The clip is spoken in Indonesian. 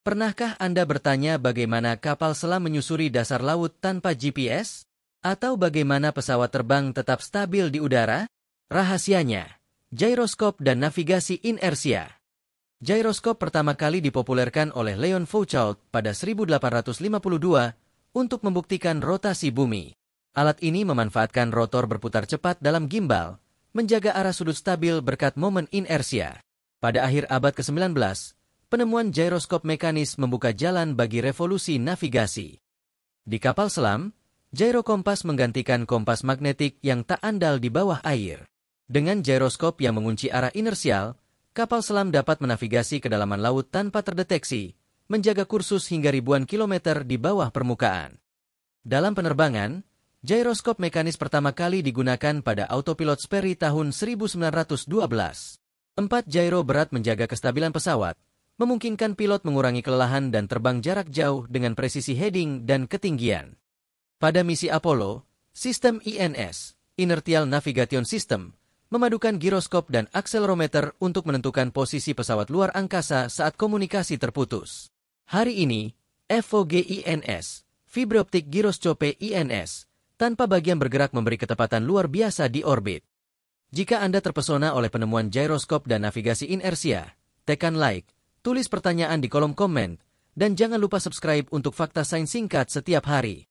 Pernahkah Anda bertanya bagaimana kapal selam menyusuri dasar laut tanpa GPS? Atau bagaimana pesawat terbang tetap stabil di udara? Rahasianya, gyroskop dan navigasi inersia. Gyroskop pertama kali dipopulerkan oleh Leon Foucault pada 1852 untuk membuktikan rotasi bumi. Alat ini memanfaatkan rotor berputar cepat dalam gimbal, menjaga arah sudut stabil berkat momen inersia. Pada akhir abad ke-19, penemuan gyroskop mekanis membuka jalan bagi revolusi navigasi. Di kapal selam, gyrokompas menggantikan kompas magnetik yang tak andal di bawah air. Dengan gyroskop yang mengunci arah inersial, kapal selam dapat menavigasi kedalaman laut tanpa terdeteksi, menjaga kursus hingga ribuan kilometer di bawah permukaan. Dalam penerbangan, gyroskop mekanis pertama kali digunakan pada autopilot Sperry tahun 1912. Empat gyro berat menjaga kestabilan pesawat, memungkinkan pilot mengurangi kelelahan dan terbang jarak jauh dengan presisi heading dan ketinggian. Pada misi Apollo, sistem INS, Inertial Navigation System, memadukan giroskop dan akselerometer untuk menentukan posisi pesawat luar angkasa saat komunikasi terputus. Hari ini, FOG INS, Fibroptik Gyroscope INS, tanpa bagian bergerak memberi ketepatan luar biasa di orbit. Jika Anda terpesona oleh penemuan gyroscope dan navigasi inersia, tekan like Tulis pertanyaan di kolom komen, dan jangan lupa subscribe untuk Fakta Sains Singkat setiap hari.